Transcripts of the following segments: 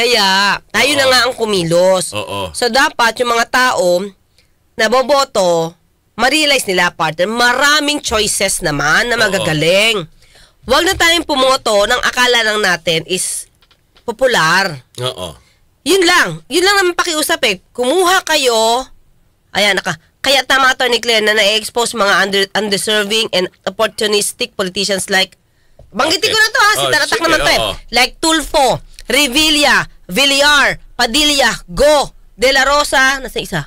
Kaya, tayo Oo. na nga ang kumilos. Oo. So, dapat yung mga tao na boboto, ma-realize nila, partner, maraming choices naman na magagaling. Huwag na tayong pumoto ng akala lang natin is popular. Oo. Yun lang. Yun lang naman pakiusap eh. Kumuha kayo. Ayan, naka, kaya tama to ni Claire na na-expose mga under, undeserving and opportunistic politicians like Banggitin okay. ko na to ha, si oh, Taratak naman to eh. Like Tulfo, Revilla, Villar, Padilla, Go, De La Rosa, nasa isa,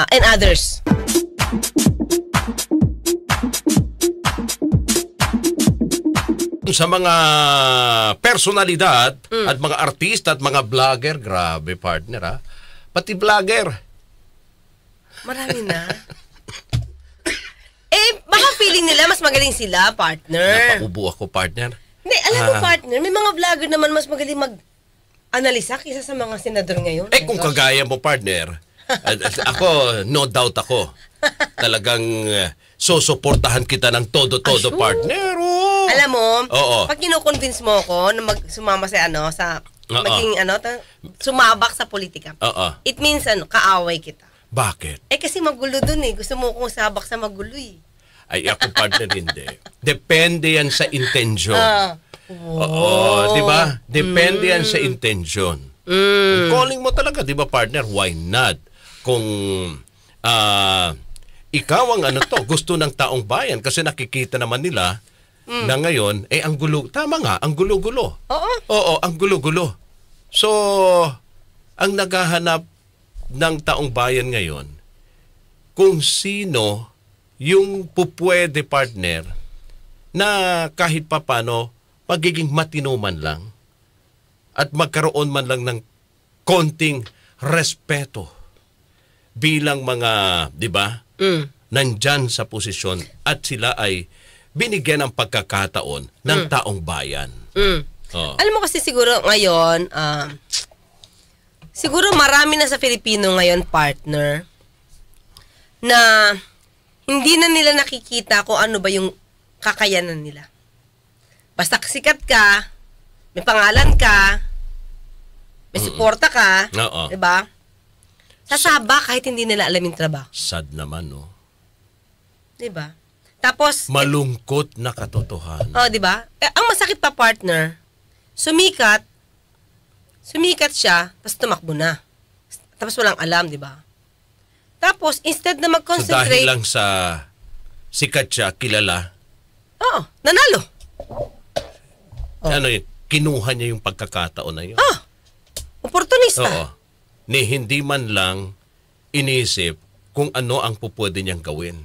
uh, and others. sa mga personalidad mm. at mga artista at mga vlogger, grabe partner ha. Ah. Pati vlogger. Marami na. eh, baka feeling nila mas magaling sila, partner. Napaubo ako, partner. Hindi, alam mo, ah. partner, may mga vlogger naman mas magaling mag-analisa kaysa sa mga senador ngayon. Eh, kung kagaya mo, partner, ako, no doubt ako. Talagang eh, susuportahan kita ng todo-todo, Asyo. partner. Oo. Alam mo, Oo. pag kinukonvince mo ako na mag sumama sa ano, sa Oo. maging ano, ta- sumabak sa politika, Oo. it means ano, kaaway kita. Bakit? Eh kasi magulo dun eh. Gusto mo kong sabak sa magulo eh. Ay, ako partner hindi. Depende yan sa intention. Uh, ah. oh. Oo, di ba? Depende mm. yan sa intention. Mm. mm. calling mo talaga, di ba partner? Why not? Kung uh, ikaw ang ano to, gusto ng taong bayan kasi nakikita naman nila mm. na ngayon, eh ang gulo, tama nga, ang gulo-gulo. Oo. Oo, ang gulo-gulo. So, ang naghahanap ng taong bayan ngayon, kung sino yung pupwede partner na kahit papano magiging matino man lang at magkaroon man lang ng konting respeto bilang mga, di ba, mm. nandyan sa posisyon at sila ay binigyan ng pagkakataon ng mm. taong bayan. Mm. Oh. Alam mo kasi siguro ngayon, uh, siguro marami na sa Filipino ngayon partner na hindi na nila nakikita kung ano ba yung kakayanan nila. Basta sikat ka, may pangalan ka, may suporta ka, Oo. 'di ba? Sasaba kahit hindi nila alam yung trabaho, Sad naman, no? 'di ba? Tapos eh, Malungkot na katotohanan. Oh, 'di ba? Eh, ang masakit pa partner, sumikat sumikat siya, tapos tumakbo na. Tapos walang alam, 'di ba? Tapos, instead na mag-concentrate... So dahil lang sa sikat siya, kilala. Oo, nanalo. Oh. Ano yun? Kinuha niya yung pagkakataon na yun. Ah, oportunista. Oo. Ni hindi man lang inisip kung ano ang pupwede niyang gawin.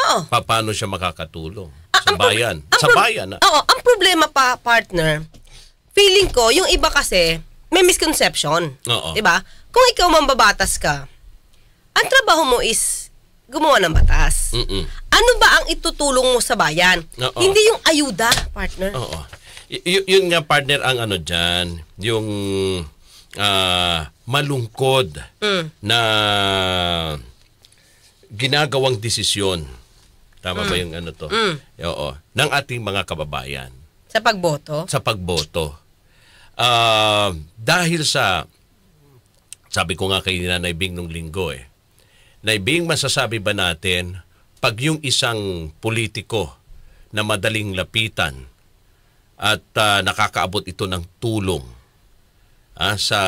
Oo. paano siya makakatulong ah, sa bayan. Sa bayan. Ah. Oo, ang problema pa, partner, feeling ko, yung iba kasi, may misconception. Oo. Diba? Kung ikaw mambabatas ka, ang trabaho mo is gumawa ng batas. Mm-mm. Ano ba ang itutulong mo sa bayan? Oo. Hindi yung ayuda, partner. Oo. Y- yun nga, partner, ang ano diyan, yung uh, malungkod mm. na ginagawang desisyon. Tama mm. ba yung ano to? Mm. Oo. Ng ating mga kababayan. Sa pagboto? Sa pagboto. Uh, dahil sa, sabi ko nga kay Nanay Bing nung linggo eh, na ibig masasabi ba natin pag yung isang politiko na madaling lapitan at uh, nakakaabot ito ng tulong ah, sa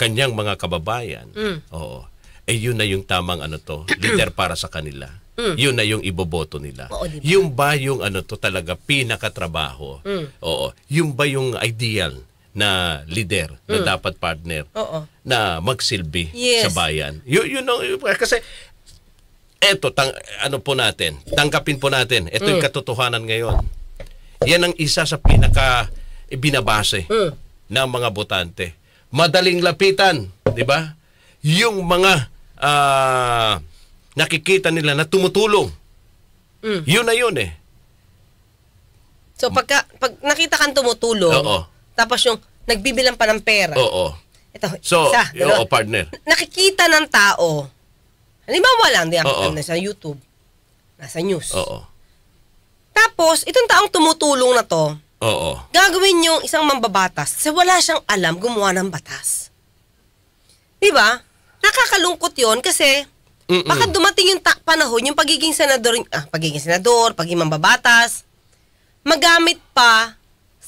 kanyang mga kababayan. Mm. Oo. Eh yun na yung tamang ano to, leader para sa kanila. Mm. Yun na yung iboboto nila. Oo, diba? Yung ba yung ano to talaga pinakatrabaho? Mm. Oo. Yung ba yung ideal na leader, mm. na dapat partner, Oo. na magsilbi yes. sa bayan. You, you know, kasi eto, tang, ano po natin, tangkapin po natin, eto mm. yung katotohanan ngayon. Yan ang isa sa pinaka binabase mm. ng mga botante. Madaling lapitan, di ba? Yung mga uh, nakikita nila na tumutulong. Mm. Yun na yun eh. So pagka, pag nakita kang tumutulong, Oo tapos yung nagbibilang pa ng pera. Oo. Ito, so, isa, oo, partner. Nakikita ng tao. Halimbawa lang, di ako sa YouTube. Nasa news. Oo. Tapos, itong taong tumutulong na to, oo. gagawin yung isang mambabatas sa wala siyang alam gumawa ng batas. Di ba? Nakakalungkot yon kasi Mm-mm. baka dumating yung ta- panahon, yung pagiging senador, ah, pagiging senador, pagiging mambabatas, magamit pa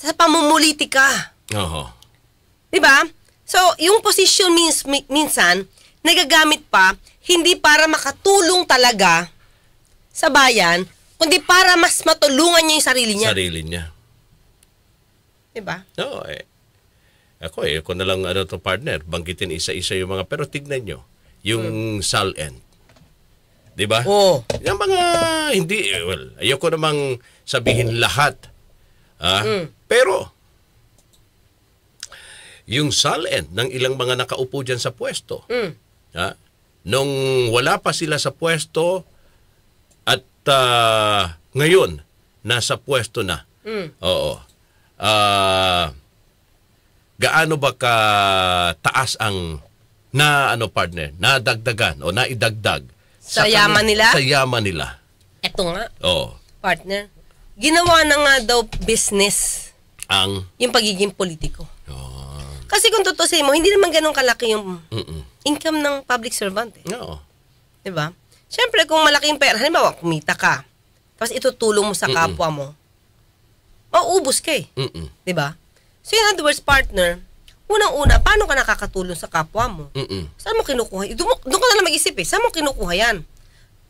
sa pamumulitika. Oo. Di ba? So, yung position means, minsan, nagagamit pa hindi para makatulong talaga sa bayan, kundi para mas matulungan niya yung sarili niya. Sarili niya. Di ba? Oo. No, eh. Ako eh, ako na lang ano to partner, banggitin isa-isa yung mga, pero tignan nyo, yung hmm. Di ba? Oo. Oh. Yung mga, hindi, eh, well, ayoko namang sabihin lahat. Ah, hmm pero, yung salient ng ilang mga nakaupo dyan sa pwesto, mm. ha? nung wala pa sila sa pwesto at uh, ngayon, nasa pwesto na. Mm. Oo. Uh, gaano ba ka taas ang na ano partner, na dagdagan o naidagdag sa, sa yaman nila? Sa yaman nila. Eto nga. Oo. Partner. Ginawa na nga daw business ang? Yung pagiging politiko. Oh. Kasi kung tutusin mo, hindi naman ganun kalaki yung Mm-mm. income ng public servant. Eh. Oo. No. Di ba? Siyempre, kung malaking pera, halimbawa, kumita ka, tapos itutulong mo sa Mm-mm. kapwa mo, mauubos ka eh. Di ba? So, in other words, partner, unang-una, paano ka nakakatulong sa kapwa mo? Mm-mm. Saan mo kinukuha? Doon, doon ka na lang mag-isip eh. Saan mo kinukuha yan?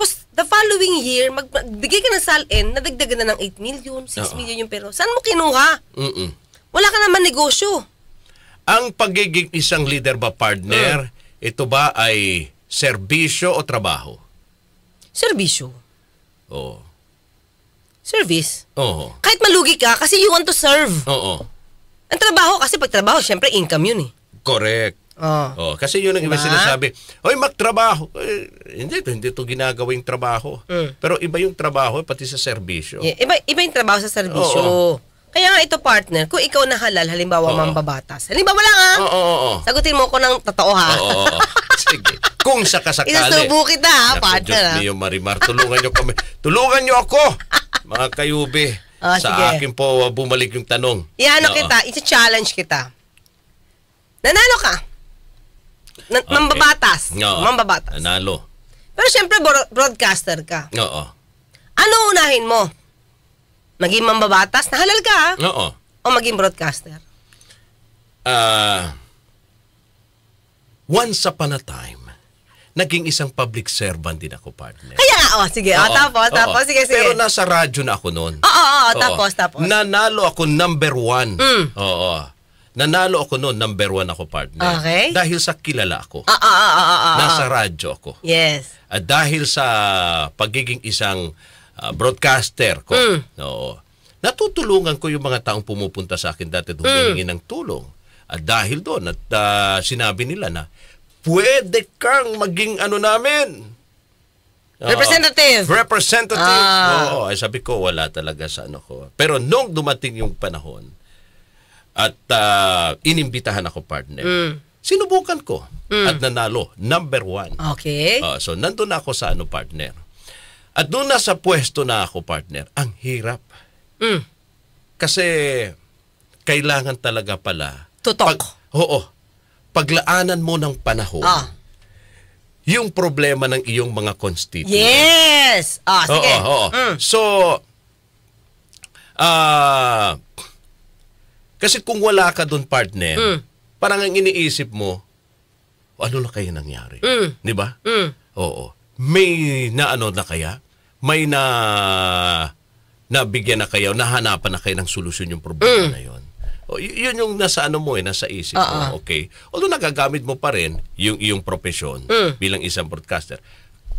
Tapos, the following year, magbigay ka ng salin, nadagdagan na ng 8 million, 6 Oo. million yung pero. Saan mo kinuha? Mm-mm. Wala ka naman negosyo. Ang pagiging isang leader ba partner, mm. ito ba ay serbisyo o trabaho? Serbisyo. Oo. Service. Oo. Kahit malugi ka, kasi you want to serve. Oo. Ang trabaho kasi pag trabaho, syempre income yun eh. Correct. Oh. oh kasi yun ang diba? iba sinasabi, Hoy, magtrabaho. Eh, hindi, to, hindi to ginagawing trabaho. Mm. Pero iba yung trabaho pati sa serbisyo. Yeah, iba, iba yung trabaho sa serbisyo. Oh, oh. Kaya nga ito partner, kung ikaw na halal, halimbawa oh, mambabatas. Halimbawa lang ha, oh, oh, oh. sagutin mo ko ng totoo ha. Oo, oh, oh, oh. Sige. Kung sa kasakali. Isusubo kita ha, partner. Diyos niyo Marimar, tulungan niyo kami. tulungan niyo ako, mga kayubi. Oh, sa sige. akin po ah, bumalik yung tanong. Iano kita, isi-challenge kita. Nanalo ka. Na, okay. Mambabatas. Oo. Mambabatas. Nanalo. Pero siyempre, broadcaster ka. Oo. Ano unahin mo? Maging mambabatas? Nahalal ka, Oo. O maging broadcaster? Uh, once upon a time, naging isang public servant din ako, partner. Kaya nga, oh, sige. Oh, oo, oh, tapos, oo. tapos, sige, sige. Pero nasa radyo na ako noon. Oo, oo, oo, tapos, tapos. Nanalo ako number one. Mm. Oo. Nanalo ako noon, number one ako partner. Okay. Dahil sa kilala ako. Ah, ah, ah, ah, ah, Nasa radyo ako. Yes. At dahil sa pagiging isang uh, broadcaster ko, mm. no, natutulungan ko yung mga taong pumupunta sa akin dati humingi mm. ng tulong. At dahil doon, at uh, sinabi nila na, pwede kang maging ano namin, Uh, representative. Representative. Ah. Oo, ay sabi ko wala talaga sa ano ko. Pero nung dumating yung panahon at uh, inimbitahan ako partner. Mm. Sinubukan ko mm. at nanalo. Number one. Okay. Uh, so, nandun ako sa ano partner. At doon na sa pwesto na ako partner, ang hirap. Mm. Kasi kailangan talaga pala. Tutok. Pag, oo. Paglaanan mo ng panahon. Ah yung problema ng iyong mga constituents. Yes! Ah, sige. oo, oo. Mm. So, ah, uh, kasi kung wala ka doon partner, mm. parang ang iniisip mo, ano na kaya nangyari? Mm. Di ba? Mm. Oo. May na ano na kaya? May na nabigyan na kayo, nahanapan na kayo ng solusyon yung problema mm. na yon. O, yun yung nasa ano mo eh, nasa isip uh-uh. mo. Okay. Although nagagamit mo pa rin yung iyong profesyon mm. bilang isang broadcaster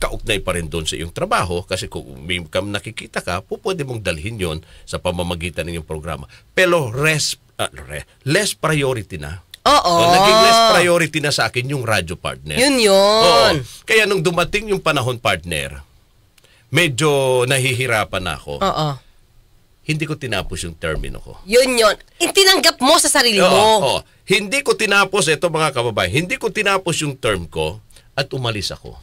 kaugnay pa rin doon sa iyong trabaho kasi kung may kam nakikita ka, po pwede mong dalhin yon sa pamamagitan ng iyong programa. Pero res, uh, re, less priority na. Oo. So, oh, naging less priority na sa akin yung radio partner. Yun yun. Oo. Kaya nung dumating yung panahon partner, medyo nahihirapan na ako. Oo hindi ko tinapos yung termino ko. Yun yun. Tinanggap mo sa sarili oo, mo. Oo. Hindi ko tinapos, eto mga kababayan, hindi ko tinapos yung term ko at umalis ako.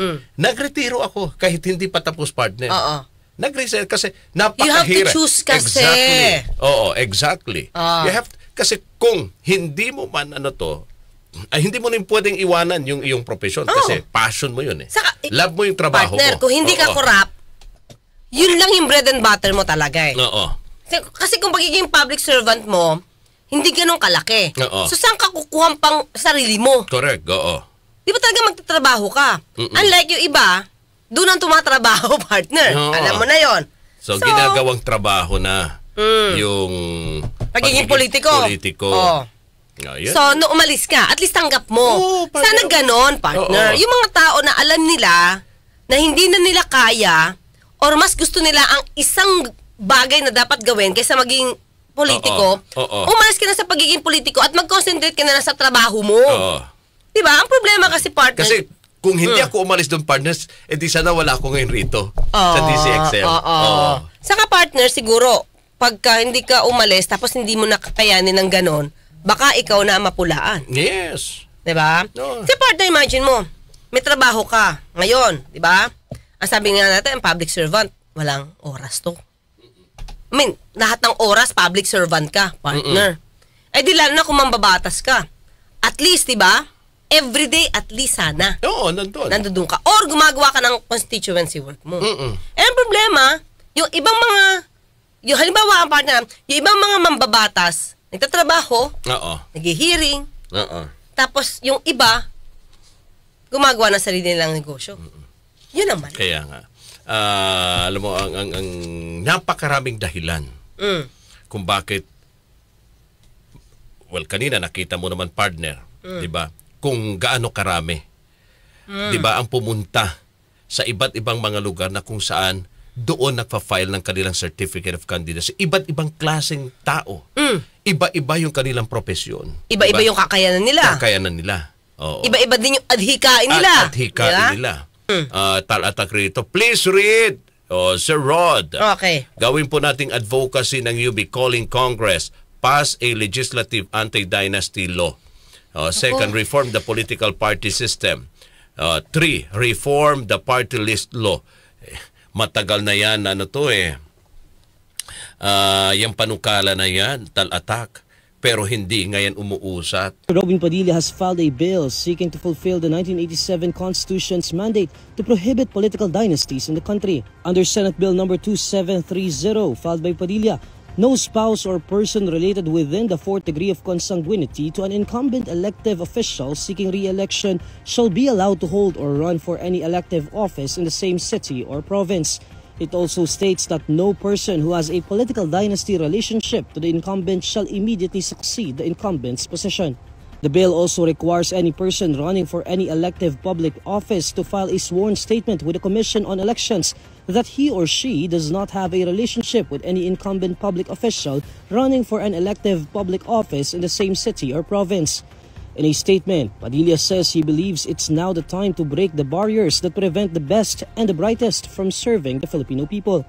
Mm. Nagretiro ako kahit hindi pa tapos partner. Oo. Nag-resign kasi napakahirap. You have to choose kasi. Exactly. Oo, exactly. Ah. You have to, kasi kung hindi mo man ano to, ay hindi mo rin pwedeng iwanan yung iyong profession oh. kasi passion mo yun eh. Saka, Love mo yung trabaho partner, mo. Partner, kung hindi ka corrupt, yun lang yung bread and butter mo talaga eh. Oo. Kasi kung pagiging public servant mo, hindi ganun kalaki. Oo. So saan ka kukuha pang sarili mo? Correct, oo di ba talaga magtatrabaho ka? Mm-mm. Unlike yung iba, doon ang tumatrabaho, partner. No. Alam mo na yon. So, so, ginagawang trabaho na mm, yung pagiging politiko. politiko. Oh. So, no umalis ka, at least tanggap mo. Oh, Sana ganon, partner. Oh, oh. Yung mga tao na alam nila na hindi na nila kaya or mas gusto nila ang isang bagay na dapat gawin kaysa maging politiko, oh, oh. Oh, oh. umalis ka na sa pagiging politiko at mag-concentrate ka na sa trabaho mo. Oh. Di ba? Ang problema kasi partner... Kasi kung hindi hmm. ako umalis doon partners, edi eh, sana wala ako ngayon rito oh, sa ah, DCXL. Ah, ah. Oo. Oh, oh. oh. Saka partner siguro, pagka hindi ka umalis tapos hindi mo nakakayanin ng ganon, baka ikaw na mapulaan. Yes. 'Di ba? No. Kasi partner imagine mo, may trabaho ka ngayon, 'di ba? Ang sabi nga natin, ang public servant, walang oras 'to. I mean, lahat ng oras public servant ka, partner. Mm-mm. Eh di lalo na kung mambabatas ka. At least, 'di ba? everyday at least sana. Oo, nandoon. Nandoon ka. Or gumagawa ka ng constituency work mo. Mm-mm. Eh, ang problema, yung ibang mga, yung halimbawa ang partner, yung ibang mga mambabatas, nagtatrabaho, Oo. nag-hearing, Oo. tapos yung iba, gumagawa ng sarili nilang negosyo. Mm-mm. Yun naman. Kaya nga. Uh, alam mo, ang, ang, ang napakaraming dahilan mm. kung bakit well, kanina nakita mo naman partner, mm. 'di ba? kung gaano karami. Mm. 'Di ba ang pumunta sa iba't ibang mga lugar na kung saan doon nagfa-file ng kanilang certificate of candidacy. Iba't ibang klaseng tao. Mm. Iba-iba yung kanilang propesyon. Iba-iba diba? yung kakayanan nila. Kakayanan nila. Oo. Iba-iba din yung adhikain nila. At adhikain yeah? nila. Mm. Uh, tal at akrito. Please read. Oh, Sir Rod. Okay. Gawin po nating advocacy ng UB calling Congress pass a legislative anti-dynasty law Uh, second, reform the political party system. Uh, three, reform the party list law. Eh, matagal na yan, ano to eh. Uh, yung panukala na yan, tal-attack. Pero hindi ngayon umuusat. Robin Padilla has filed a bill seeking to fulfill the 1987 Constitution's mandate to prohibit political dynasties in the country. Under Senate Bill number 2730, filed by Padilla, No spouse or person related within the fourth degree of consanguinity to an incumbent elective official seeking re-election shall be allowed to hold or run for any elective office in the same city or province. It also states that no person who has a political dynasty relationship to the incumbent shall immediately succeed the incumbent's position. The bill also requires any person running for any elective public office to file a sworn statement with the Commission on Elections that he or she does not have a relationship with any incumbent public official running for an elective public office in the same city or province. In a statement, Padilla says he believes it's now the time to break the barriers that prevent the best and the brightest from serving the Filipino people.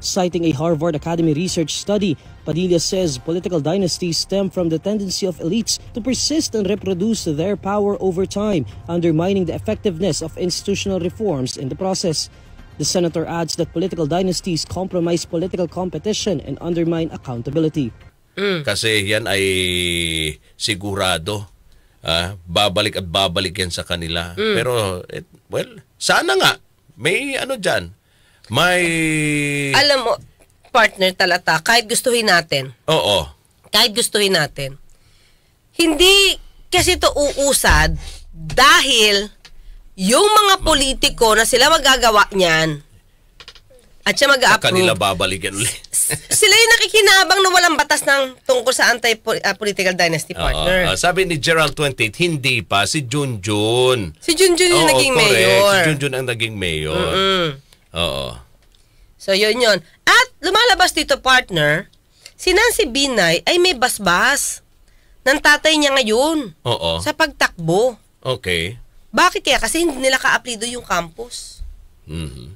Citing a Harvard Academy research study, Padilla says political dynasties stem from the tendency of elites to persist and reproduce their power over time, undermining the effectiveness of institutional reforms in the process. The senator adds that political dynasties compromise political competition and undermine accountability. Mm. Kasi yan ay sigurado. Ah, babalik at babalik yan sa kanila. Mm. Pero, it, eh, well, sana nga. May ano dyan. May... Alam mo, partner talata, kahit gustuhin natin. Oo. Kahit gustuhin natin. Hindi kasi to uusad dahil yung mga politiko na sila magagawa niyan at siya mag-approve. Kanila babalikan ulit. sila yung nakikinabang na walang batas ng tungkol sa anti-political ah, dynasty partner. Uh, uh, sabi ni Gerald 28, hindi pa, si Junjun. Si Junjun yung Oo, naging correct. mayor. Si Junjun ang naging mayor. Mm-hmm. Oo. So, yun yun. At lumalabas dito, partner, si Nancy Binay ay may basbas ng tatay niya ngayon. Oo. Sa pagtakbo. Okay. Bakit kaya? Kasi hindi nila ka kaaplido yung campus. Mm-hmm.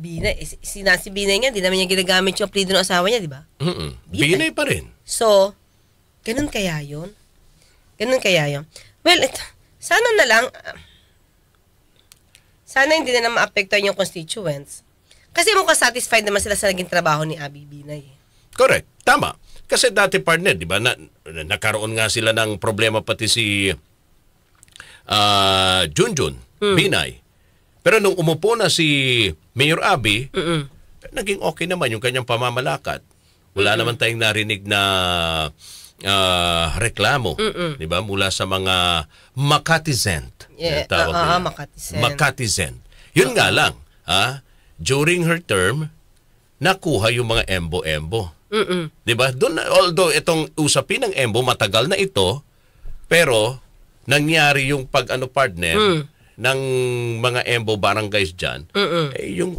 Binay, si Nancy Binay nga, hindi naman niya ginagamit yung aplido ng asawa niya, di ba? Mm-mm. Binay. Binay pa rin. So, ganun kaya yon Ganun kaya yon Well, it, sana na lang, uh, sana hindi na maapektuhan yung constituents. Kasi mukhang satisfied naman sila sa naging trabaho ni Abi Binay. Correct. Tama. Kasi dati partner, di ba, na, nakaroon nga sila ng problema pati si uh, Junjun mm. Binay. Pero nung umupo na si Mayor Abi, Mm-mm. naging okay naman yung kanyang pamamalakad. Wala Mm-mm. naman tayong narinig na uh, reklamo, 'di ba? Mula sa mga Makatizen. Yeah, uh, ah, uh, ah, Makatizen. Makatizen. Yun uh nga lang, ha? During her term, nakuha yung mga embo-embo. mm 'Di ba? Doon although itong usapin ng embo matagal na ito, pero nangyari yung pag ano partner mm. ng mga embo barangays diyan. Eh, yung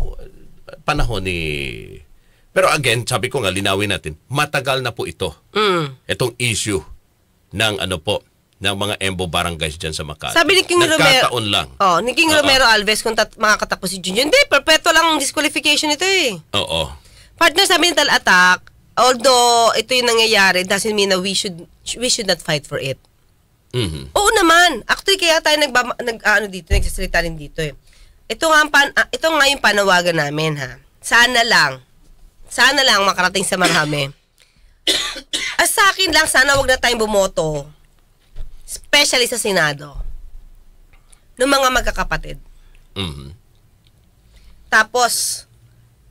panahon ni pero again, sabi ko nga, linawin natin, matagal na po ito. Mm. Itong issue ng ano po, ng mga embo barangays dyan sa Makati. Sabi ni King Nagkataon Romero. lang. Oh, ni King uh-oh. Romero Alves kung tat- makakatapos si Junior. Hindi, perpetual lang disqualification ito eh. Oo. Partner, sabi ni Tal Attack, although ito yung nangyayari, doesn't mean na we should, we should not fight for it. Mm-hmm. Oo naman. Actually, kaya tayo nag, nag, ah, ano dito, nagsasalita rin dito eh. Ito nga, pan, ah, ito nga yung panawagan namin ha. Sana lang, sana lang makarating sa marami. As ah, sa akin lang, sana wag na tayong bumoto. Especially sa Senado. Ng mga magkakapatid. Mm-hmm. Tapos,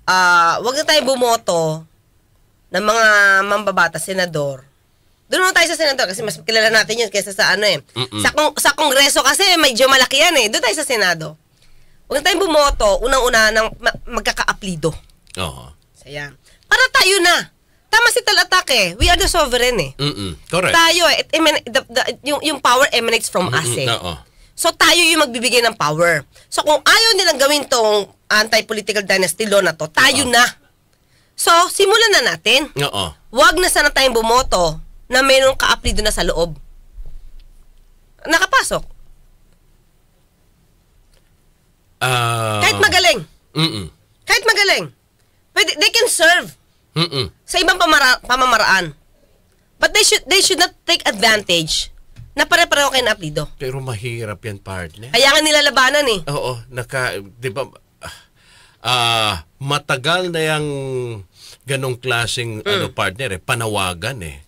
uh, wag na tayong bumoto ng mga mambabata, senador. Doon naman tayo sa senador kasi mas kilala natin yun kaysa sa ano eh. Sa, kong, sa kongreso kasi medyo malaki yan eh. Doon tayo sa senado. Huwag na tayong bumoto, unang-una ng ma- magkakaaplido. Oo. Uh-huh. Sayang. Para tayo na. Tama si Talatak eh. We are the sovereign eh. Mm-mm. Correct. Tayo eh. It eman- the, the, yung, yung power emanates from Mm-mm. us eh. Oo. So tayo yung magbibigay ng power. So kung ayaw nilang gawin tong anti-political dynasty law na to, tayo Oo. na. So simulan na natin. Oo. Huwag na sana tayong bumoto na mayroong kaaplido na sa loob. Nakapasok. Ah. Kahit magaling. Mm-mm. Kahit magaling. Pwede, they can serve Mm-mm. sa ibang pamara- pamamaraan. But they should they should not take advantage na pare-pareho kayo na aplido. Pero mahirap yan, partner. Kaya nga nila labanan eh. Oo, naka, di ba, uh, matagal na yung ganong klaseng mm. ano, partner eh, panawagan eh.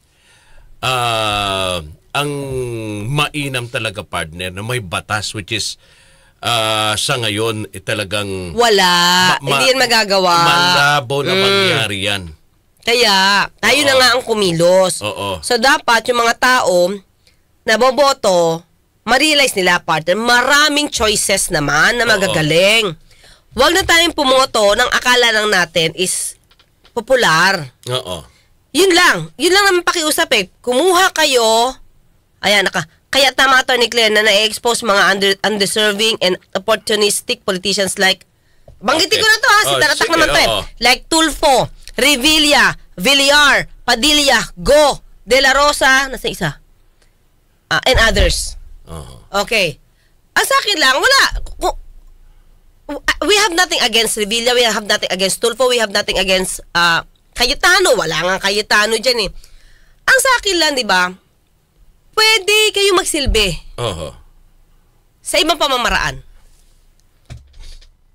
Uh, ang mainam talaga partner na may batas which is uh, sa ngayon eh, talagang wala ma- hindi yan magagawa malabo na mm. yan kaya tayo Oo. na nga ang kumilos Oo. so dapat yung mga tao na boboto ma-realize nila partner maraming choices naman na magagaling Oo. wag na tayong pumoto ng akala lang natin is popular Oo. yun lang yun lang naman pakiusap eh kumuha kayo ayan naka kaya tama to ni Claire na na-expose mga under, undeserving and opportunistic politicians like Banggitin okay. ko na to ha, si oh, Taratak sige, naman to eh. Like Tulfo, Revilla, Villar, Padilla, Go, De La Rosa, nasa isa. Uh, and others. Oh. Okay. Ah, sa akin lang, wala. Ah, we have nothing against Revilla, we have nothing against Tulfo, we have nothing against uh, Cayetano. Wala nga Cayetano dyan eh. Ang sa akin lang, di ba, pwede kayo magsilbi uh-huh. sa ibang pamamaraan.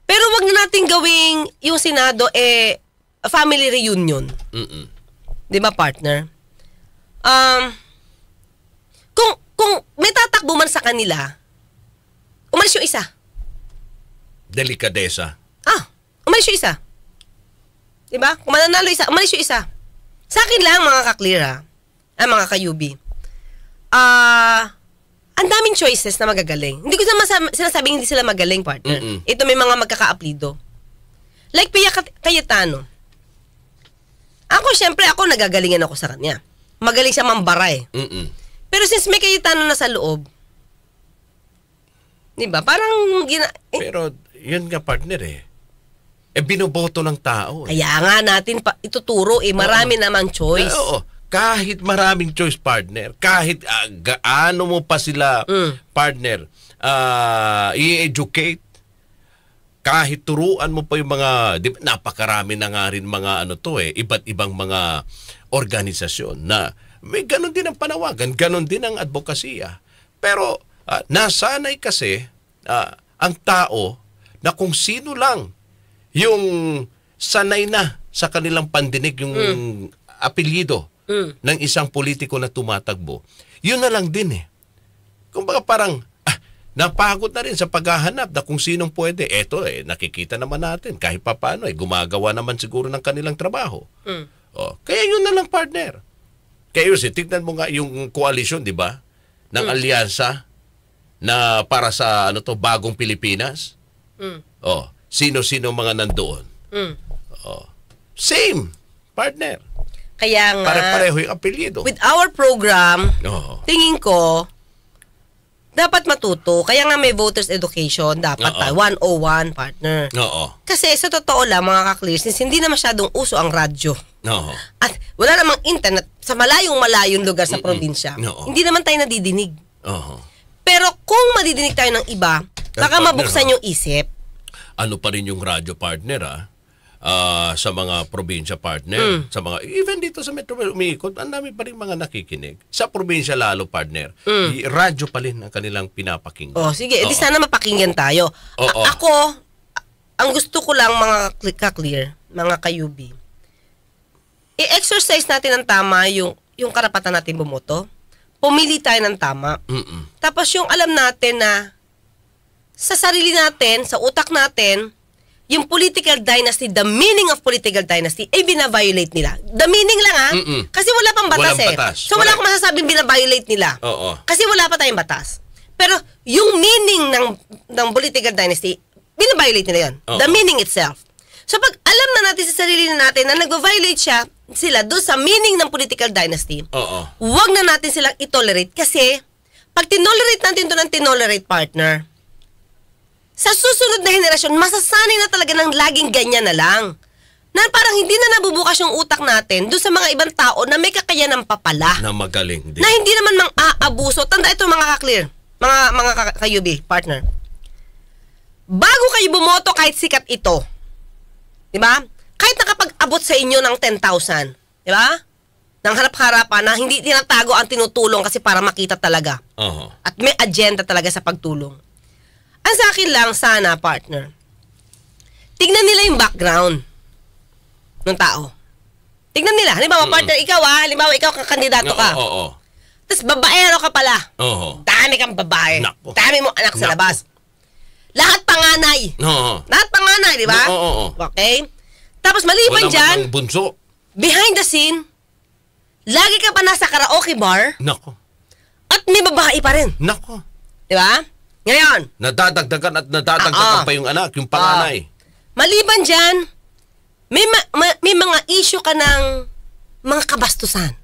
Pero wag na natin gawing yung Senado eh family reunion. Mm-mm. 'Di ba partner? Um kung kung may tatakbo man sa kanila, umalis yung isa. Delikadesa. Ah, umalis yung isa. 'Di ba? Kung mananalo isa, umalis yung isa. Sa akin lang mga kaklira, ah. ah, mga kayubi ah, ang daming choices na magagaling. Hindi ko naman sa- sinasabing hindi sila magaling, partner. Mm-mm. Ito may mga magkakaaplido. Like Pia Cayetano. Ako, syempre, ako nagagalingan ako sa kanya. Magaling siya mambara eh. Mm-mm. Pero since may Cayetano na sa loob, di ba? Parang, gina- eh, Pero yun nga partner eh. Eh binoboto ng tao. Eh. kaya nga natin pa, ituturo eh, marami namang choice. Ah, oo kahit maraming choice partner, kahit uh, ah, gaano mo pa sila mm. partner uh, i-educate, kahit turuan mo pa yung mga di, napakarami na nga rin mga ano to eh, iba't ibang mga organisasyon na may ganun din ang panawagan, ganun din ang advokasya. Pero uh, nasanay kasi uh, ang tao na kung sino lang yung sanay na sa kanilang pandinig yung mm. apelyido mm. ng isang politiko na tumatagbo, yun na lang din eh. Kung baka parang ah, napagod na rin sa paghahanap na kung sinong pwede. Eto eh, nakikita naman natin kahit pa paano eh, gumagawa naman siguro ng kanilang trabaho. Mm. Oh, kaya yun na lang partner. Kaya yun, eh, tignan mo nga yung koalisyon, di ba? Ng mm. alyansa na para sa ano to bagong Pilipinas. Mm. Oh, sino-sino mga nandoon. Mm. Oh. Same partner. Kaya nga... Para pareho yung apelyido. With our program, oh. tingin ko, dapat matuto. Kaya nga may voters education, dapat tayo. 101, partner. Oo. Kasi sa totoo lang, mga kaklearsins, hindi na masyadong uso ang radyo. Oo. At wala namang internet sa malayong-malayong lugar sa probinsya. Oo. Hindi naman tayo nadidinig. Oo. Pero kung madidinig tayo ng iba, baka mabuksan ha? yung isip. Ano pa rin yung radyo partner, ah? uh, sa mga probinsya partner, mm. sa mga even dito sa Metro umiikot, ang dami pa rin mga nakikinig. Sa probinsya lalo partner, mm. radyo pa rin ang kanilang pinapakinggan. Oh, sige, edi sana mapakinggan Oo. tayo. Oo. A- ako, ang gusto ko lang mga ka-clear, mga kayubi. I-exercise natin ang tama yung yung karapatan natin bumoto. Pumili tayo ng tama. Mm-mm. Tapos yung alam natin na sa sarili natin, sa utak natin, yung political dynasty, the meaning of political dynasty, ay eh, binaviolate nila. The meaning lang ha? Ah. Mm-mm. Kasi wala pang batas Walang eh. Batas. So wala Correct. akong masasabing binaviolate nila. Oo. Kasi wala pa tayong batas. Pero yung meaning ng ng political dynasty, binaviolate nila yon. Oo. The meaning itself. So pag alam na natin sa sarili natin na nag-violate siya, sila doon sa meaning ng political dynasty, Oo. wag na natin silang itolerate kasi pag tinolerate natin to ng tinolerate partner, sa susunod na henerasyon, masasanay na talaga ng laging ganyan na lang. Na parang hindi na nabubukas yung utak natin doon sa mga ibang tao na may kakayanang papala. Na magaling din. Na hindi naman mang aabuso. Tanda ito mga ka mga, mga kayubi, partner. Bago kayo bumoto kahit sikat ito, di ba? Kahit nakapag-abot sa inyo ng 10,000, di ba? Nang harap-harapan na hindi tinatago ang tinutulong kasi para makita talaga. Uh-huh. At may agenda talaga sa pagtulong. Ang sa akin lang, sana, partner, tignan nila yung background ng tao. Tignan nila. Halimbawa, mm-hmm. partner, ikaw ah. Halimbawa, ikaw ka kandidato ka. Oo, oo, oo. Tapos babaero ka pala. Oo. Dami kang babae. Nako. Dami mo anak sa Nako. labas. Lahat panganay. Oo. Lahat panganay, di ba? Oo, oo, oo. Okay? Tapos maliban Wala dyan, bunso. behind the scene, lagi ka pa nasa karaoke bar. Nako. At may babae pa rin. Nako. Di ba? Ngayon. Nadadagdagan at nadadagdagan ah, ah. pa yung anak, yung panganay. Ah. Maliban dyan, may, ma- ma- may mga issue ka ng mga kabastusan.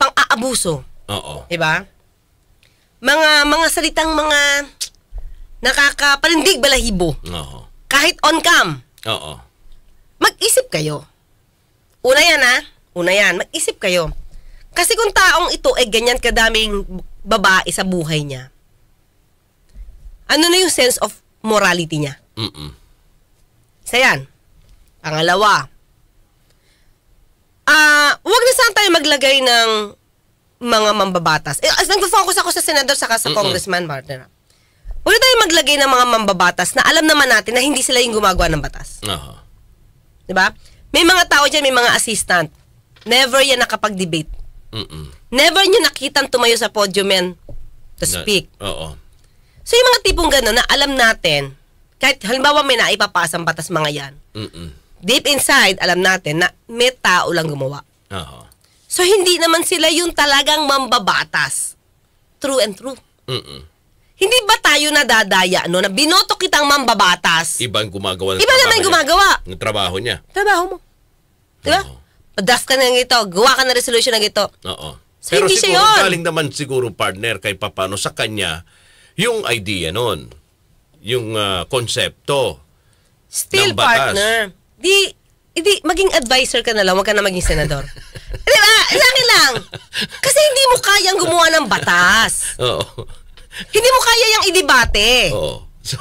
Pang-aabuso. Oo. Diba? Mga, mga salitang mga nakakapalindig balahibo. Oo. Kahit on cam. Oo. Mag-isip kayo. Una yan ha. Una yan. Mag-isip kayo. Kasi kung taong ito ay eh, ganyan kadaming babae sa buhay niya, ano na yung sense of morality niya? Mm-mm. Isa yan. Pangalawa, ah, uh, wag na saan tayo maglagay ng mga mambabatas. Eh, as nag-focus ako sa senador saka sa Mm-mm. congressman, partner. Wala tayo maglagay ng mga mambabatas na alam naman natin na hindi sila yung gumagawa ng batas. Uh-huh. ba? Diba? May mga tao dyan, may mga assistant. Never yan nakapag-debate. Mm-mm. Never nyo nakitang tumayo sa podium yan to speak. Oo. So yung mga tipong gano'n na alam natin, kahit halimbawa may naipapasa naipapasang batas mga yan, Mm-mm. deep inside, alam natin na may tao lang gumawa. Oo. So hindi naman sila yung talagang mambabatas. True and true. Mm-mm. Hindi ba tayo nadadaya no, na binoto kitang mambabatas? Ibang gumagawa ng Iba trabaho naman gumagawa. Ng trabaho niya. Trabaho mo. Diba? Oo. Padas ka na ito, gawa ka na resolution na ito. Oo. So, hindi siya siguro, yun. galing naman siguro partner kay Papano sa kanya yung idea nun, yung uh, konsepto Still ng batas. partner. Di, di, maging advisor ka na lang, wag ka na maging senador. di ba? Laki lang. Kasi hindi mo kayang gumawa ng batas. Oo. Hindi mo kaya yung idebate. Oo. So,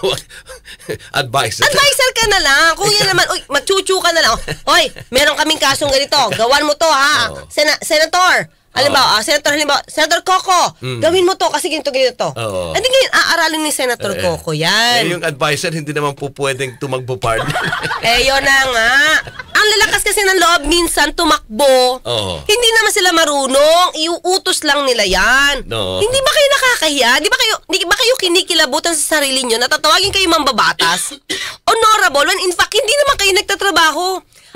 advisor. Advisor ka na lang. Kuya naman, uy, magchuchu ka na lang. Oy, meron kaming kasong ganito. Gawan mo to, ha? Oo. Sena- senator, Ah, halimbawa, uh, ah, Senator, halimbawa, Senator Coco, mm. gawin mo to kasi ganito, ganito. Oo. Hindi eh, ngayon, aaralin ni Senator eh, eh. Coco yan. Eh, yung advisor, hindi naman po pwedeng tumagbo-partner. eh, yun na nga. Ang lalakas kasi ng loob minsan tumakbo. Oo. Hindi naman sila marunong. Iuutos lang nila yan. No. Hindi ba kayo nakakahiya? Di ba kayo, di ba kayo kinikilabutan sa sarili nyo? Natatawagin kayo mambabatas? Honorable, when in fact, hindi naman kayo nagtatrabaho.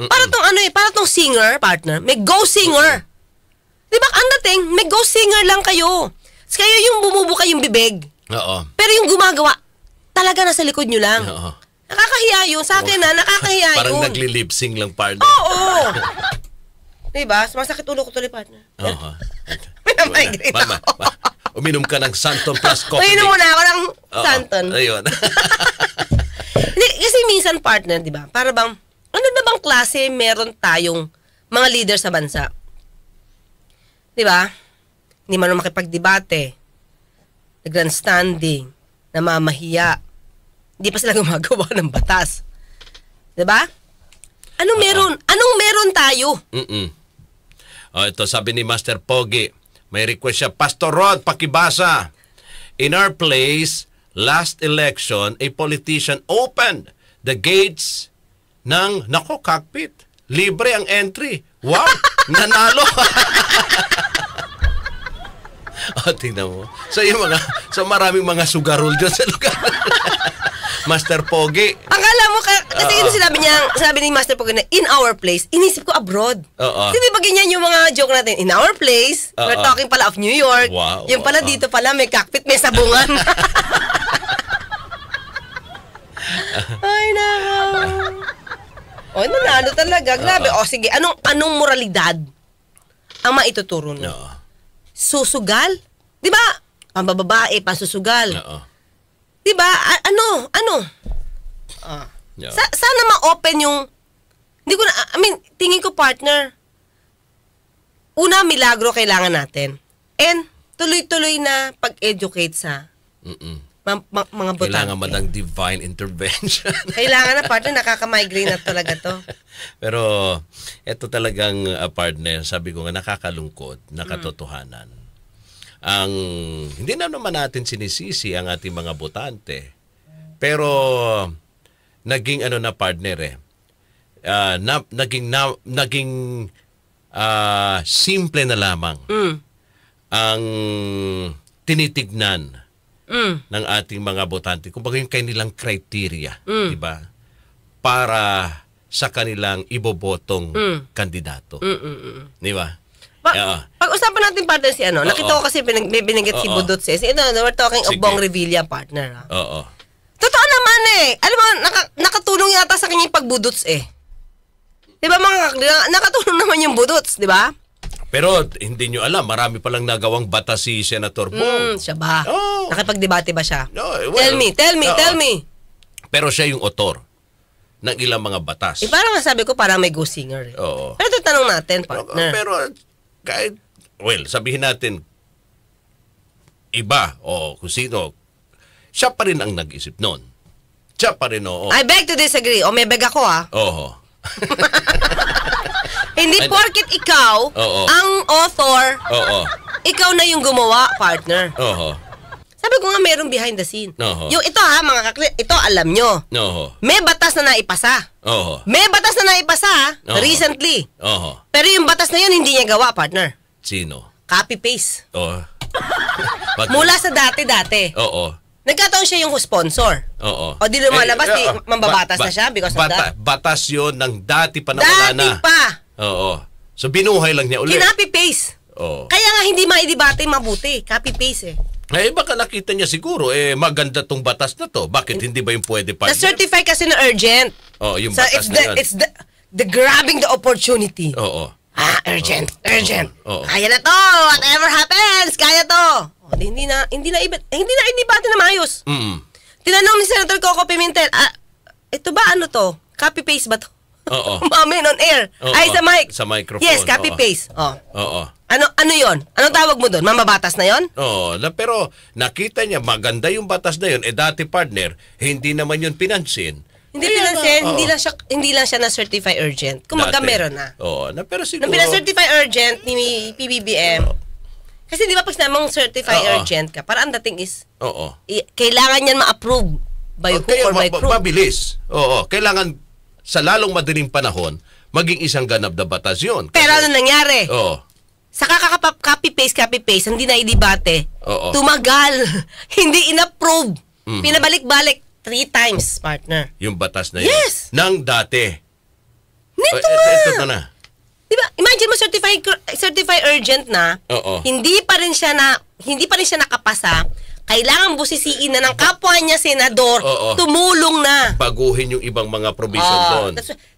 Para tong ano eh, para tong singer, partner, may go singer. Mm-mm. Di ba, ang dating, may ghost singer lang kayo. Kayo yung bumubuka yung bibig. Oo. Pero yung gumagawa, talaga nasa likod nyo lang. Oo. Nakakahiya yun. Sa akin, na, ah, nakakahiya Parang yun. Parang nagli-lipsing lang, partner. Oo. diba? Masakit ulo ko tuloy, partner. Oo. Uh-huh. May migraine ako. uminom ka ng Santon plus coffee. uminom muna ako ng Santon. Ayun. Hindi, kasi minsan, partner, di ba? Para bang, ano na bang klase meron tayong mga leader sa bansa? 'Di ba? Hindi marunong makipagdebate. Nag-grandstanding, namamahiya. Hindi pa sila gumagawa ng batas. 'Di ba? Anong meron? uh Anong meron tayo? Mm. Oh, ito sabi ni Master Pogi. May request siya, Pastor Rod, pakibasa. In our place, last election, a politician opened the gates ng nako cockpit. Libre ang entry. Wow! Nanalo! oh, tingnan mo. So, yung mga, so maraming mga sugarol dyan sa lugar. Master Pogi. Ang alam mo, kasi uh, yun sinabi niya, sabi ni Master Pogi na, in our place, inisip ko abroad. Oo. Kasi di ba ganyan yung mga joke natin, in our place, uh, we're talking pala of New York. Wow. Yung pala uh, dito pala, may cockpit, may sabungan. Ay, nako. O, oh, ano nanalo talaga. Ah, Grabe. O, ah. oh, sige. Anong, anong moralidad ang maituturo mo? Oo. Ah. Susugal? Di ba? Pambababae, pasusugal. Oo. Di ba? A- ano? Ano? Ah. Yeah. Sa- sana ma-open yung... Hindi ko na... I mean, tingin ko partner. Una, milagro kailangan natin. And, tuloy-tuloy na pag-educate sa Mm-mm ma- ma- mga butante. Kailangan man ng divine intervention. Kailangan na partner, nakaka-migraine na talaga to. Pero ito talagang uh, partner, sabi ko nga nakakalungkot, nakatotohanan. Mm. Ang hindi na naman natin sinisisi ang ating mga butante. Pero naging ano na partner eh. Uh, na, naging na, naging uh, simple na lamang mm. ang tinitignan mm. ng ating mga botante. Kung Kumbaga yung kanilang criteria, mm. 'di ba? Para sa kanilang ibobotong mm. kandidato. Mm, mm, mm. 'Di ba? Pa- yeah. Pag-usapan natin partner si ano. Nakita ko kasi binag- may binanggit si Budot says, ito, we're talking Sige. of Bong Revilla partner. Ah. Oo. Totoo naman eh. Alam mo, naka- nakatulong yata sa kanya pagbudots eh. 'Di ba mga kakakli? Nakatulong naman yung budots, 'di ba? Pero hindi nyo alam, marami palang nagawang bata si Senator Bong. Mm, siya ba? Oh. Nakipagdebate ba siya? No, eh, well, tell me, tell me, uh, tell me. Pero siya yung author ng ilang mga batas. Eh, parang sabi ko, parang may go singer. Eh. Oo. Pero ito tanong natin, partner. Pero, pero kahit, well, sabihin natin, iba o kung sino, siya pa rin ang nag-isip noon. Siya pa rin, oo. I beg to disagree. O may beg ako, ah. Oo. Hindi porkit ikaw Oo. ang author, Oo. ikaw na yung gumawa, partner. Oo. Sabi ko nga mayroong behind the scene. Oo. Yung ito ha, mga kakli, ito alam nyo. Oo. May batas na naipasa. Oo. May batas na naipasa Oo. recently. Oo. Pero yung batas na yun, hindi niya gawa, partner. Sino? Copy-paste. Oo. Mula sa dati dati Oo. Nagkataon siya yung sponsor. Oo. O di lumalabas, eh, di eh, mambabatas na siya because of that. Batas yun ng dati pa na wala na. Dati pa. Oo. So binuhay lang niya ulit. Kinapi-paste. Oo. Kaya nga hindi maidebate mabuti. Copy-paste eh. Eh, baka nakita niya siguro, eh, maganda tong batas na to. Bakit hindi ba yung pwede pa? Na-certify kasi na urgent. Oo, oh, yung so batas it's the, na yan. It's the, the grabbing the opportunity. Oo. Oh, oh. Ah, urgent, oh, urgent. Oh, oh. Kaya na to, whatever happens, kaya to. Oh, hindi na, hindi na, iba, hindi na inibate na maayos. Mm. Tinanong ni Senator Coco Pimentel, ah, ito ba ano to? Copy-paste ba to? Oo. Umamin on air. Oo, Ay, sa mic. Sa microphone. Yes, copy Oo. paste. Oh. Oo. Ano ano 'yon? Anong tawag mo doon? Mamabatas na 'yon? Oo, na, pero nakita niya maganda yung batas na yon. Eh dati partner, hindi naman yun pinansin. Hindi Kaya pinansin, nga, hindi lang siya hindi lang siya na certify urgent. Kumaga Dati. meron na. Oo, na, pero siguro... Na pinasertify urgent ni PBBM. Oo. Kasi di ba pag namang certify Oo. urgent ka, para ang dating is Oo. kailangan yan ma-approve by hook or by crook. mabilis. Oo, kailangan sa lalong madaling panahon, maging isang ganap na batas yun. Kasi, Pero ano nangyari? Oo. Sa kaka-copy-paste, copy-paste, hindi na idebate. Oo. Tumagal. hindi inapprove. Mm. Pinabalik-balik three times, partner. Yung batas na yun. Yes. Nang dati. Nito eh, eh, nga. Ito, ito, ito na. Diba, imagine mo certified certified urgent na, Oo. hindi pa rin siya na hindi pa rin siya nakapasa kailangan busisiin na ng kapwa niya senador, oh, oh. tumulong na. Baguhin yung ibang mga provision oh. doon.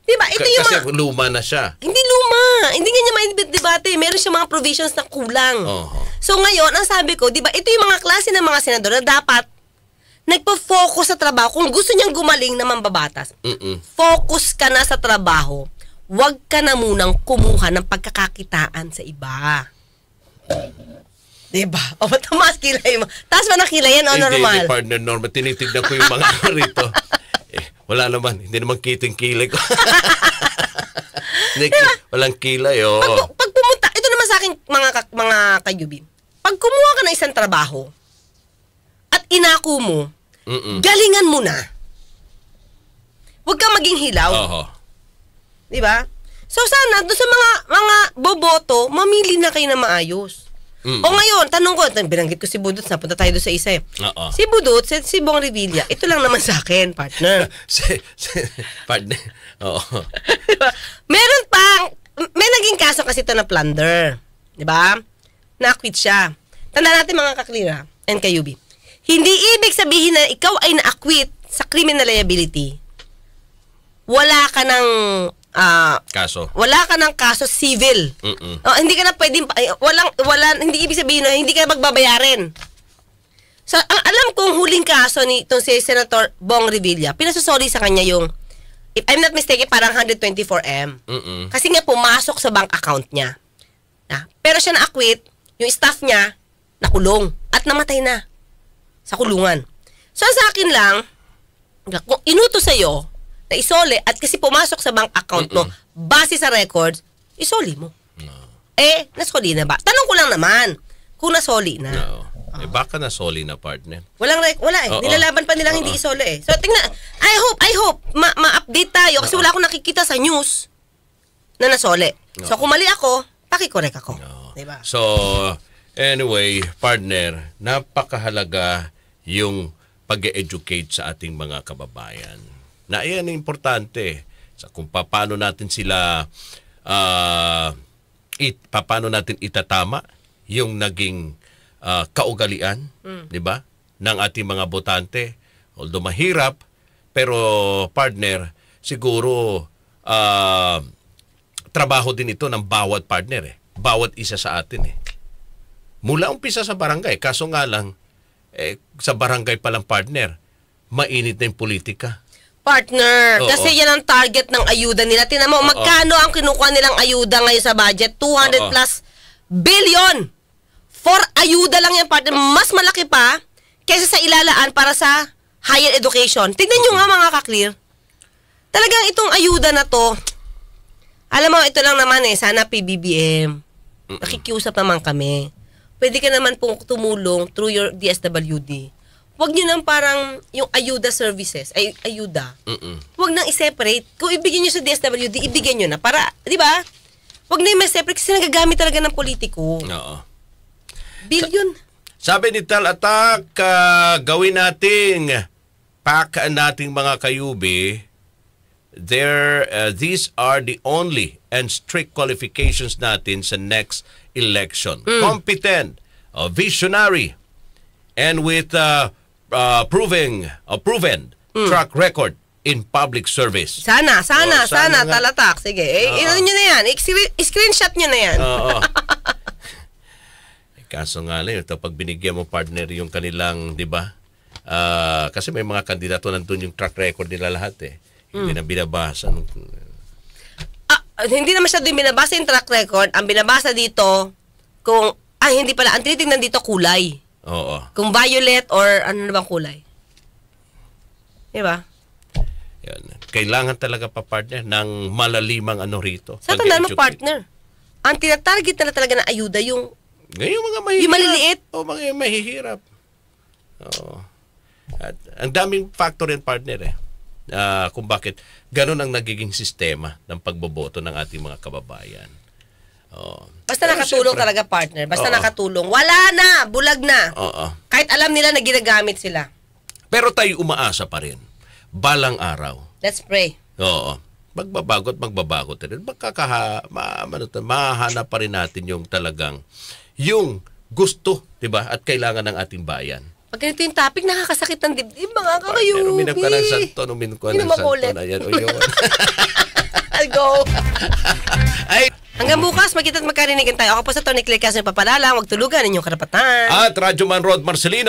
Diba? Ito K- yung kasi mga, luma na siya. Hindi luma. Hindi nga niya maindebate. Meron siya mga provisions na kulang. Oh. So ngayon, ang sabi ko, diba, ito yung mga klase ng mga senador na dapat nagpo-focus sa trabaho. Kung gusto niyang gumaling na mambabatas, Mm-mm. focus ka na sa trabaho. Huwag ka na munang kumuha ng pagkakakitaan sa iba. Diba? O, ba't mas kilay mo? Taas ba nakilay yan o hindi, normal? Hindi, partner normal. Tinitignan ko yung mga rito. Eh, wala naman. Hindi naman kiting kilay ko. hindi, diba? walang kilay, oh. Pag, pag pumunta, ito naman sa akin mga, mga kayubin. Pag kumuha ka ng isang trabaho at inako mo, Mm-mm. galingan mo na. Huwag kang maging hilaw. Oo. Diba? So sana, doon sa mga, mga boboto, mamili na kayo na maayos. Mm. O ngayon, tanong ko, binanggit ko si Budot, napunta tayo doon sa isa eh. Oo. Si Budot, si, si Bong Revilla, ito lang naman sa akin, partner. si, si, partner, oo. Meron pa, may naging kaso kasi ito na plunder. Di ba? Na-acquit siya. Tanda natin mga kaklira and kayubi. Hindi ibig sabihin na ikaw ay na-acquit sa criminal liability. Wala ka ng uh, kaso. Wala ka ng kaso civil. Uh, hindi ka na pwedeng ay, walang wala hindi ibig sabihin na hindi ka magbabayaran. So, ang alam kong huling kaso ni itong si Senator Bong Revilla, pinasosoli sa kanya yung if I'm not mistaken, parang 124M. Mm-mm. Kasi nga pumasok sa bank account niya. Na, pero siya na-acquit, yung staff niya nakulong at namatay na sa kulungan. So sa akin lang, kung inuto sa'yo na isole at kasi pumasok sa bank account mo, base sa records, isole mo. No. Eh, nasoli na ba? Tanong ko lang naman, kung nasoli na. No. Eh, ah. baka nasoli na partner. Walang rec- wala eh. Oo. Nilalaban pa nilang Oo. hindi isole eh. So tingnan, I hope, I hope ma- ma-update tayo kasi wala akong nakikita sa news na nasole. So kung mali ako, paki-correct ako. Oo. Diba? So, anyway, partner, napakahalaga yung pag educate sa ating mga kababayan na iyan importante sa kung paano natin sila uh, it, paano natin itatama yung naging uh, kaugalian, mm. 'di ba? ng ating mga botante. Although mahirap, pero partner, siguro uh, trabaho din ito ng bawat partner eh. Bawat isa sa atin eh. Mula umpisa sa barangay, kaso nga lang, eh, sa barangay palang partner, mainit na yung politika partner. Oo. Kasi yan ang target ng ayuda nila. Tinan mo, Oo. magkano ang kinukuha nilang ayuda ngayon sa budget? 200 Oo. plus billion! For ayuda lang yan, partner. Mas malaki pa kaysa sa ilalaan para sa higher education. Tignan nyo nga mm-hmm. mga kaklir. Talagang itong ayuda na to, alam mo, ito lang naman eh, sana PBBM. Nakikiusap naman kami. Pwede ka naman pong tumulong through your DSWD wag niyo nang parang yung ayuda services, ay ayuda. Mm-mm. Wag nang i-separate. Kung ibigay niyo sa DSWD, ibigay niyo na para, 'di ba? Wag na i-separate kasi nagagamit talaga ng politiko. Oo. Billion. Sa- sabi ni Tal Attack, uh, gawin nating pack nating mga kayubi there uh, these are the only and strict qualifications natin sa next election. Mm. Competent, uh, visionary, and with uh, uh, proving uh, proven mm. track record in public service. Sana, sana, oh, sana, sana talatak. Sige, eh, uh, na yan. I-screenshot nyo na yan. Oo. Uh, ah, eh, Kaso nga lang, ito, pag binigyan mo partner yung kanilang, di ba? Uh, kasi may mga kandidato nandun yung track record nila lahat eh. Mm. Hindi hmm. na binabasa. Ah, hindi na masyado yung binabasa yung track record. Ang binabasa dito, kung, ah, hindi pala, ang tinitingnan dito kulay. Oo. Kung violet or ano na bang kulay. Di ba? Yan. Kailangan talaga pa partner ng malalimang ano rito. Sa tandaan mo partner, ang tinatarget nila talaga na ayuda yung ngayon mga mahihirap. Yung maliliit. O oh, mga mahihirap. Oo. At ang daming factor yan partner eh. Uh, kung bakit ganun ang nagiging sistema ng pagboboto ng ating mga kababayan. Oh. Basta Pero nakatulong syempre, talaga partner. Basta oo. nakatulong. Wala na! Bulag na! Oo. Kahit alam nila na ginagamit sila. Pero tayo umaasa pa rin. Balang araw. Let's pray. Oo. Magbabago at magbabago tayo. Magkakaha, ma, ano, mahanap pa rin natin yung talagang yung gusto, 'di ba? At kailangan ng ating bayan. Pag ganito yung topic, nakakasakit ng dibdib, mga kakayubi. Pero uminom ka ng santon, uminom ka ng santon. Ayan, o yun. I'll go. Ay, Hanggang bukas, magkita't magkarinigan tayo. Ako po sa Tony Clear Casio Papalala. Huwag tulugan inyong karapatan. At Radyo Man Rod Marcelino.